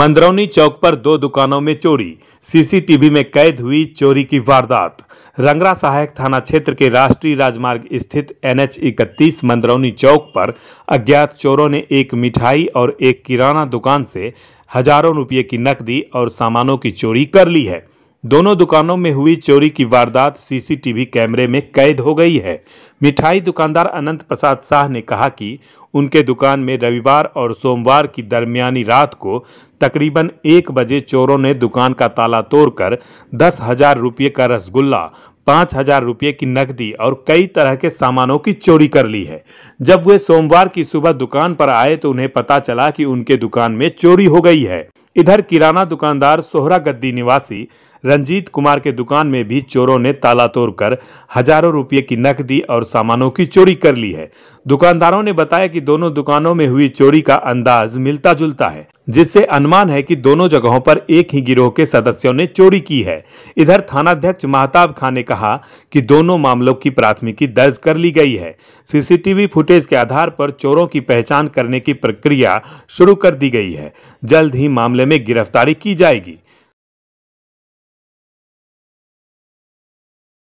मंदरौनी चौक पर दो दुकानों में चोरी सीसीटीवी में कैद हुई चोरी की वारदात रंगरा सहायक थाना क्षेत्र के राष्ट्रीय राजमार्ग स्थित एनएच 31 मंदरौनी चौक पर अज्ञात चोरों ने एक मिठाई और एक किराना दुकान से हजारों रुपये की नकदी और सामानों की चोरी कर ली है दोनों दुकानों में हुई चोरी की वारदात सीसीटीवी कैमरे में कैद हो गई है मिठाई दुकानदार अनंत प्रसाद शाह ने कहा कि उनके दुकान में रविवार और सोमवार की दरमियानी रात को तकरीबन एक बजे चोरों ने दुकान का ताला तोड़कर दस हजार रुपये का रसगुल्ला पाँच हजार रुपये की नकदी और कई तरह के सामानों की चोरी कर ली है जब वे सोमवार की सुबह दुकान पर आए तो उन्हें पता चला कि उनके दुकान में चोरी हो गई है इधर किराना दुकानदार सोहरा गद्दी निवासी रंजीत कुमार के दुकान में भी चोरों ने ताला तोड़कर हजारों रुपये की नकदी और सामानों की चोरी कर ली है दुकानदारों ने बताया कि दोनों दुकानों में हुई चोरी का अंदाज मिलता जुलता है जिससे अनुमान है कि दोनों जगहों पर एक ही गिरोह के सदस्यों ने चोरी की है इधर थानाध्यक्ष महताब खान ने कहा कि दोनों मामलों की प्राथमिकी दर्ज कर ली गई है सीसीटीवी फुटेज के आधार पर चोरों की पहचान करने की प्रक्रिया शुरू कर दी गई है जल्द ही मामले में गिरफ्तारी की जाएगी